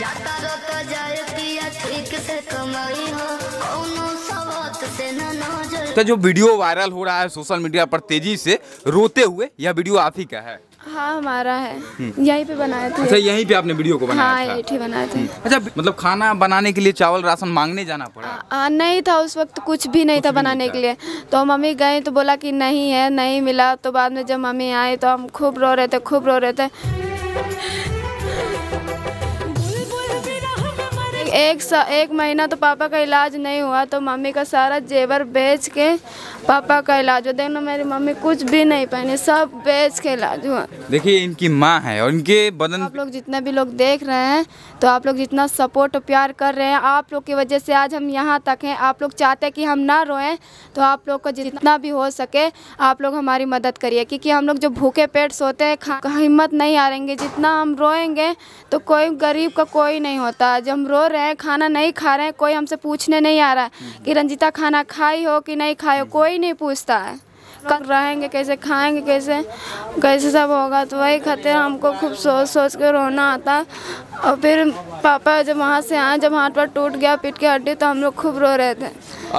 जाता रहता जाए पिया ठीक से कमाई हो कोनो सबत से न नजर तो जो वीडियो वायरल हो रहा है सोशल मीडिया पर तेजी से रोते हुए यह वीडियो आप ही का है हाँ हमारा है हम्म। यहीं पे बनाया था अच्छा यहीं पे आपने वीडियो को बनाया हाँ, था बनाया था हम्म। अच्छा मतलब खाना बनाने के लिए चावल राशन मांगने जाना पड़ा आ, हाँ, आ, हाँ, नहीं था उस वक्त कुछ भी नहीं कुछ था भी बनाने नहीं के लिए तो मम्मी गए तो बोला कि नहीं है नहीं मिला तो बाद में जब मम्मी आए तो हम खूब रो रहे थे खूब रो रहे थे एक सा, एक महीना तो पापा का इलाज नहीं हुआ तो मम्मी का सारा जेवर बेच के पापा का इलाज हुआ देखना मेरी मम्मी कुछ भी नहीं पहने सब बेच के इलाज हुआ देखिए इनकी माँ है और इनके बदन आप लोग जितना भी लोग देख रहे हैं तो आप लोग जितना सपोर्ट और प्यार कर रहे हैं आप लोग की वजह से आज हम यहाँ तक हैं आप लोग चाहते हैं कि हम ना रोएं तो आप लोग को जितना भी हो सके आप लोग हमारी मदद करिए क्योंकि हम लोग जो भूखे पेट सोते हैं हिम्मत नहीं रेंगे जितना हम रोएंगे तो कोई गरीब का कोई नहीं होता आज हम रो रहे रहे हैं खाना नहीं खा रहे हैं कोई हमसे पूछने नहीं आ रहा है कि रंजीता खाना खाई हो कि नहीं खाई हो कोई नहीं पूछता है कब रहेंगे कैसे खाएंगे कैसे कैसे सब होगा तो वही खाते हमको खूब सोच सोच के रोना आता और फिर पापा जब वहाँ से आए जब हाथ पर टूट गया पीट के हड्डी तो हम लोग खूब रो रहे थे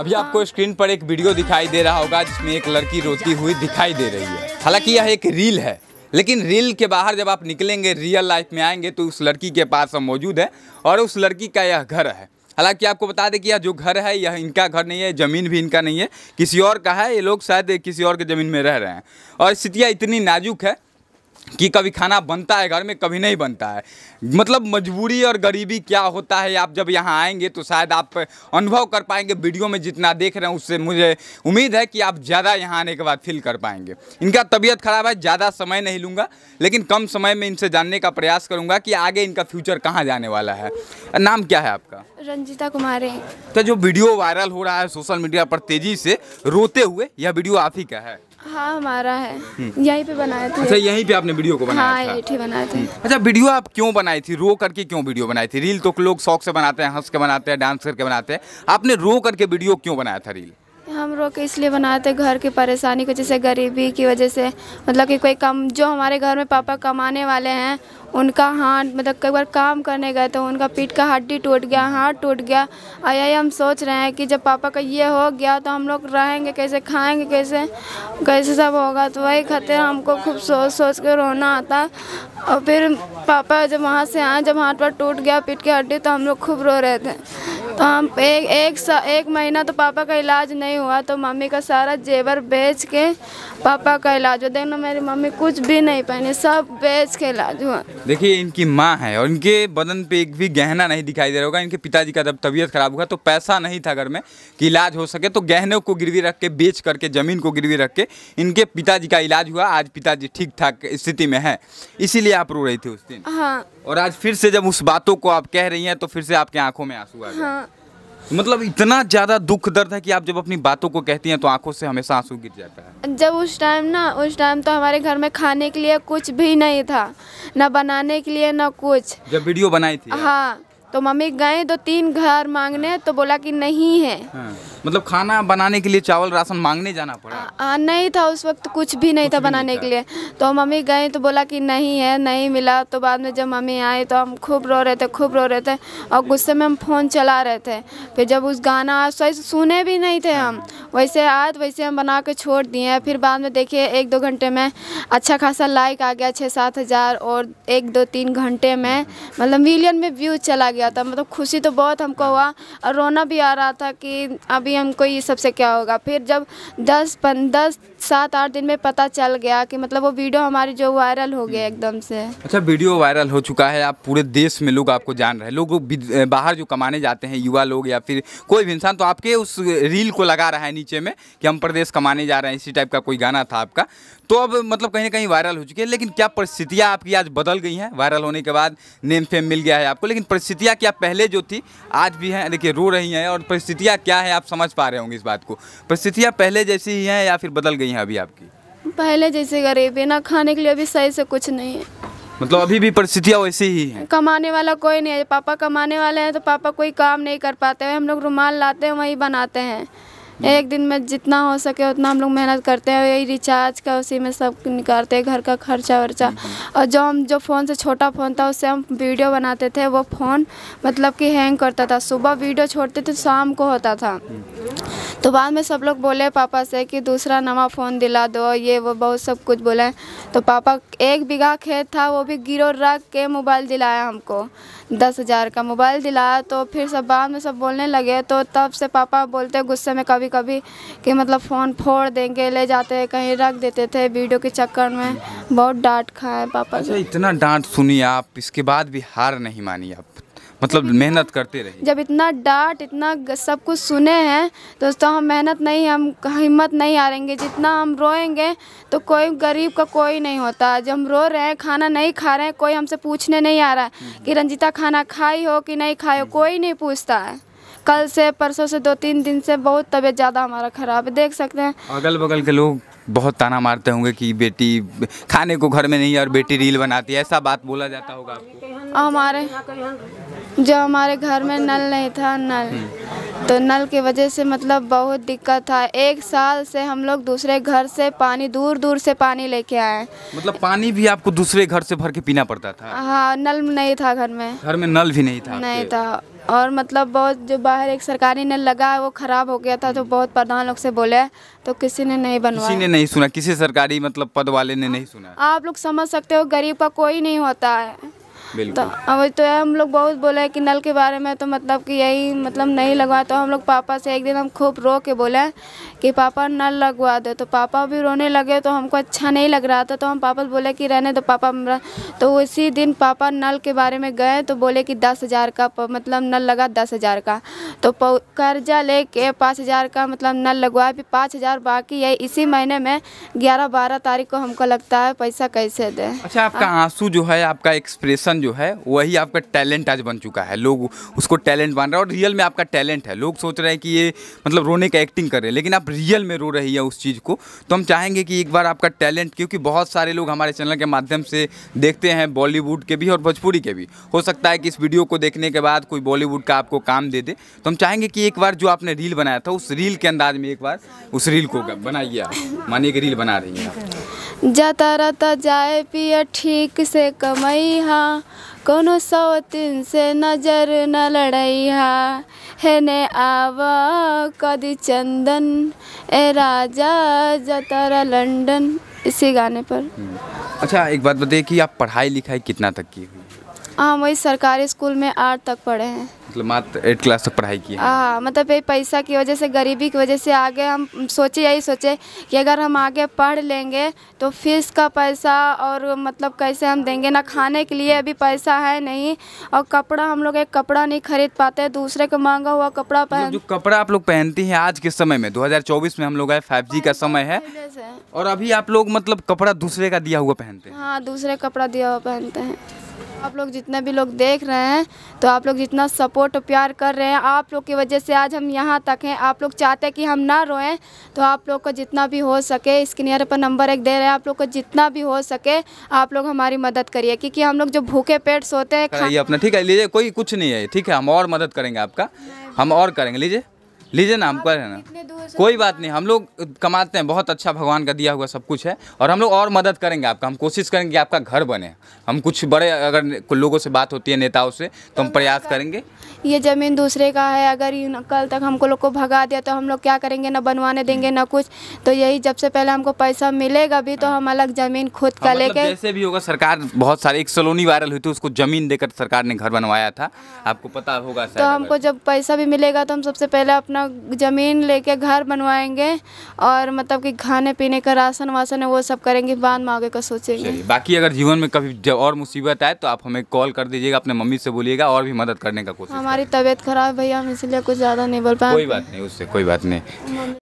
अभी आपको हाँ। स्क्रीन पर एक वीडियो दिखाई दे रहा होगा जिसमें एक लड़की रोती हुई दिखाई दे रही है हालांकि यह एक रील है लेकिन रील के बाहर जब आप निकलेंगे रियल लाइफ में आएंगे तो उस लड़की के पास हम मौजूद है और उस लड़की का यह घर है हालांकि आपको बता दें कि यह जो घर है यह इनका घर नहीं है ज़मीन भी इनका नहीं है किसी और का है ये लोग शायद किसी और के ज़मीन में रह रहे हैं और स्थितियाँ इतनी नाजुक है कि कभी खाना बनता है घर में कभी नहीं बनता है मतलब मजबूरी और गरीबी क्या होता है आप जब यहाँ आएंगे तो शायद आप अनुभव कर पाएंगे वीडियो में जितना देख रहे हैं उससे मुझे उम्मीद है कि आप ज़्यादा यहाँ आने के बाद फील कर पाएंगे इनका तबीयत ख़राब है ज़्यादा समय नहीं लूँगा लेकिन कम समय में इनसे जानने का प्रयास करूँगा कि आगे इनका फ्यूचर कहाँ जाने वाला है नाम क्या है आपका रंजिता कुमारी तो जो वीडियो वायरल हो रहा है सोशल मीडिया पर तेज़ी से रोते हुए यह वीडियो आप ही का है हाँ हमारा है हम्म। यहीं पे बनाए थे अच्छा यहीं पे आपने वीडियो को बनाया हाँ, था बनाए थे हम्म। अच्छा वीडियो आप क्यों बनाई थी रो करके क्यों वीडियो बनाई थी रील तो लोग शौक से बनाते हैं हंस के बनाते हैं डांस करके बनाते हैं आपने रो करके वीडियो क्यों बनाया था रील हम रो के इसलिए बनाते घर की परेशानी को जैसे गरीबी की वजह से मतलब कि कोई कम जो हमारे घर में पापा कमाने वाले हैं उनका हाथ मतलब कई बार काम करने गए तो उनका पीठ का हड्डी टूट गया हाथ टूट गया और यही हम सोच रहे हैं कि जब पापा का ये हो गया तो हम लोग रहेंगे कैसे खाएंगे कैसे कैसे सब होगा तो वही खतरे हमको खूब सोच सोच कर रोना आता और फिर पापा जब वहाँ से आए जब हाथ पर टूट गया पीठ की हड्डी तो हम लोग खूब रो रहे थे तो हम एक एक सा, एक महीना तो पापा का इलाज नहीं हुआ तो मम्मी का सारा जेवर बेच के पापा का इलाज हुआ देखना मेरी मम्मी कुछ भी नहीं पहने सब बेच के इलाज हुआ देखिए इनकी माँ है और इनके बदन पे एक भी गहना नहीं दिखाई दे रहा होगा इनके पिताजी का जब तबीयत खराब हुआ तो पैसा नहीं था घर में कि इलाज हो सके तो गहनों को गिरवी रख के बेच करके ज़मीन को गिरवी रख के इनके पिताजी का इलाज हुआ आज पिताजी ठीक ठाक स्थिति में है इसीलिए आप रो रही थी उस दिन हाँ और आज फिर से जब उस बातों को आप कह रही हैं तो फिर से आपके आंखों में आंसू आ गए हाँ। मतलब इतना ज़्यादा दुख दर्द है कि आप जब अपनी बातों को कहती हैं तो आंखों से हमेशा आंसू गिर जाता है जब उस टाइम ना उस टाइम तो हमारे घर में खाने के लिए कुछ भी नहीं था ना बनाने के लिए ना कुछ जब वीडियो बनाई थी हाँ तो मम्मी गए तो तीन घर मांगने तो बोला कि नहीं है हाँ। मतलब खाना बनाने के लिए चावल राशन मांगने जाना पड़ा आ, आ, नहीं था उस वक्त कुछ भी नहीं कुछ था भी बनाने के लिए तो मम्मी गए तो बोला कि नहीं है नहीं मिला तो बाद में जब मम्मी आए तो हम खूब रो रहे थे खूब रो रहे थे और गुस्से में हम फ़ोन चला रहे थे फिर जब उस गाना सही सुने भी नहीं थे हम वैसे आए वैसे हम बना के छोड़ दिए फिर बाद में देखिए एक दो घंटे में अच्छा खासा लाइक आ गया छः सात हज़ार और एक दो तीन घंटे में मतलब मिलियन में व्यूज चला गया था मतलब खुशी तो बहुत हमको हुआ और रोना भी आ रहा था कि अभी कि हमको ये सबसे क्या होगा फिर जब दस पन दस सात आठ दिन में पता चल गया कि मतलब वो वीडियो हमारी जो वायरल हो गया हम्म। एकदम से अच्छा वीडियो वायरल हो चुका है आप पूरे देश में लोग आपको जान रहे हैं लोग बाहर जो कमाने जाते हैं युवा लोग या फिर कोई भी इंसान तो आपके उस रील को लगा रहा है नीचे में कि हम प्रदेश कमाने जा रहे हैं इसी टाइप का कोई गाना था आपका तो अब मतलब कहीं ना कहीं वायरल हो चुकी है लेकिन क्या परिस्थितियाँ आपकी आज बदल गई हैं वायरल होने के बाद नेम फेम मिल गया है आपको लेकिन परिस्थितियाँ क्या पहले जो थी आज भी हैं देखिए रो रही हैं और परिस्थितियाँ क्या है आप समझ समझ पा रहे होंगे इस बात को परिस्थितियाँ पहले जैसी ही हैं या फिर बदल गई हैं अभी आपकी पहले जैसे गरीब है ना खाने के लिए अभी सही से कुछ नहीं है मतलब अभी भी परिस्थितियाँ वैसी ही हैं कमाने वाला कोई नहीं है पापा कमाने वाले हैं तो पापा कोई काम नहीं कर पाते हैं हम लोग रुमाल लाते हैं वही बनाते हैं एक दिन में जितना हो सके उतना हम लोग मेहनत करते हैं यही रिचार्ज का उसी में सब निकालते हैं घर का खर्चा वर्चा और जो हम जो फ़ोन से छोटा फ़ोन था उससे हम वीडियो बनाते थे वो फ़ोन मतलब कि हैंग करता था सुबह वीडियो छोड़ते थे शाम को होता था तो बाद में सब लोग बोले पापा से कि दूसरा नवा फ़ोन दिला दो ये वो बहुत सब कुछ बोले तो पापा एक बीघा खेत था वो भी गिरो रख के मोबाइल दिलाया हमको दस हज़ार का मोबाइल दिलाया तो फिर सब बाद में सब बोलने लगे तो तब से पापा बोलते गुस्से में कभी कभी कि मतलब फ़ोन फोड़ देंगे ले जाते हैं कहीं रख देते थे वीडियो के चक्कर में बहुत डांट खाए पापा अच्छा इतना डांट सुनी आप इसके बाद भी हार नहीं मानी आप मतलब मेहनत करते रहे जब इतना डांट इतना सब कुछ सुने हैं दोस्तों हम मेहनत नहीं हम हिम्मत नहीं हारेंगे जितना हम रोएंगे तो कोई गरीब का कोई नहीं होता जब हम रो रहे हैं खाना नहीं खा रहे हैं कोई हमसे पूछने नहीं आ रहा है हम्म। कि रंजिता खाना खाई हो कि नहीं खाई हो हम्म। कोई नहीं पूछता है कल से परसों से दो तीन दिन से बहुत तबीयत ज़्यादा हमारा ख़राब है देख सकते हैं अगल बगल के लोग बहुत ताना मारते होंगे कि बेटी खाने को घर में नहीं और बेटी रील बनाती है ऐसा बात बोला जाता होगा आपको हमारे जो हमारे घर में नल नहीं था नल हम्म। तो नल की वजह से मतलब बहुत दिक्कत था एक साल से हम लोग दूसरे घर से पानी दूर दूर से पानी लेके आए मतलब पानी भी आपको दूसरे घर से भर के पीना पड़ता था हाँ नल नहीं था घर में घर में नल भी नहीं था नहीं था और मतलब बहुत जो बाहर एक सरकारी नल लगा है वो ख़राब हो गया था तो बहुत प्रधान लोग से बोले तो किसी ने नहीं बनवाया किसी ने नहीं सुना किसी सरकारी मतलब पद वाले ने नहीं सुना आप लोग समझ सकते हो गरीब का कोई नहीं होता है तो अब तो हम लोग बहुत बोले कि नल के बारे में तो मतलब कि यही मतलब नहीं लगवा तो हम लोग पापा से एक दिन हम खूब रो के बोले कि पापा नल लगवा दो तो पापा भी रोने लगे तो हमको अच्छा नहीं लग रहा था तो हम पापा बोले कि रहने दो पापा तो उसी दिन पापा नल के बारे में गए तो बोले कि दस हज़ार का मतलब नल लगा दस हज़ार का तो कर्जा ले के पाँच हज़ार का मतलब नल लगवा भी पाँच हज़ार बाकी है इसी महीने में ग्यारह बारह तारीख को हमको लगता है पैसा कैसे दें अच्छा आपका हाँ। आंसू जो है आपका एक्सप्रेशन जो है वही आपका टैलेंट आज बन चुका है लोग उसको टैलेंट बन रहे हैं और रियल में आपका टैलेंट है लोग सोच रहे हैं कि ये मतलब रोने का एक्टिंग कर रहे हैं लेकिन आप रियल में रो रही है उस चीज़ को तो हम चाहेंगे कि एक बार आपका टैलेंट क्योंकि बहुत सारे लोग हमारे चैनल के माध्यम से देखते हैं बॉलीवुड के भी और भोजपुरी के भी हो सकता है कि इस वीडियो को देखने के बाद कोई बॉलीवुड का आपको काम दे दे तो हम चाहेंगे कि एक बार जो आपने रील बनाया था उस रील के अंदाज में एक बार उस रील को बनाइए आप मानिए कि रील बना रही हैं जाता रहता जाए पिया ठीक से कमई हाँ कोनो सौतिन से नजर न लड़ैहा हेने आवा कदी चंदन ए राजा जतरा लंदन इसी गाने पर हम्म। अच्छा एक बात बताइए कि आप पढ़ाई लिखाई कितना तक की हुई हाँ वही सरकारी स्कूल में आठ तक पढ़े हैं मतलब मात्र एट क्लास तक पढ़ाई की हाँ, हाँ मतलब ये पैसा की वजह से गरीबी की वजह से आगे हम सोचे यही सोचे कि अगर हम आगे पढ़ लेंगे तो फीस का पैसा और मतलब कैसे हम देंगे ना खाने के लिए अभी पैसा है नहीं और कपड़ा हम लोग एक कपड़ा नहीं खरीद पाते दूसरे का मांगा हुआ कपड़ा मतलब पहन जो कपड़ा आप लोग पहनती हैं आज के समय में दो में हम लोग आए फाइव का हाँ, समय है और अभी आप लोग मतलब कपड़ा दूसरे का दिया हुआ पहनते हैं हाँ दूसरे कपड़ा दिया हुआ पहनते हैं आप लोग जितने भी लोग देख रहे हैं तो आप लोग जितना सपोर्ट और प्यार कर रहे हैं आप लोग की वजह से आज हम यहाँ तक हैं आप लोग चाहते हैं कि हम ना रोएं तो आप लोग को जितना भी हो सके स्क्रीनियर पर नंबर एक दे रहे हैं आप लोग को जितना भी हो सके आप लोग हमारी मदद करिए क्योंकि हम लोग जो भूखे पेट सोते हैं अपना ठीक है लीजिए कोई कुछ नहीं है ठीक है हम और मदद करेंगे आपका हम और करेंगे लीजिए लीजिए ना हमको है ना कोई बात नहीं हम लोग कमाते हैं बहुत अच्छा भगवान का दिया हुआ सब कुछ है और हम लोग और मदद करेंगे आपका हम कोशिश करेंगे कि आपका घर बने हम कुछ बड़े अगर लोगों से बात होती है नेताओं से तो हम तो प्रयास करेंगे ये ज़मीन दूसरे का है अगर कल तक हमको लोग को भगा दिया तो हम लोग क्या करेंगे ना बनवाने हम्म। देंगे ना कुछ तो यही जब से पहले हमको पैसा मिलेगा भी तो हाँ। हम अलग ज़मीन खुद का हाँ, मतलब लेके जैसे भी होगा सरकार बहुत सारी एक सलोनी वायरल हुई थी उसको ज़मीन देकर सरकार ने घर बनवाया था हाँ। आपको पता होगा तो हमको जब पैसा भी मिलेगा तो हम सबसे पहले अपना ज़मीन लेके घर बनवाएंगे और मतलब कि खाने पीने का राशन वासन है वो सब करेंगे बाद में आगे का सोचेंगे बाकी अगर जीवन में कभी जब और मुसीबत आए तो आप हमें कॉल कर दीजिएगा अपने मम्मी से बोलिएगा और भी मदद करने का कोशिश हमारी तबीयत खराब भैया हम इसलिए कुछ ज़्यादा नहीं बोल पाए कोई बात नहीं उससे कोई बात नहीं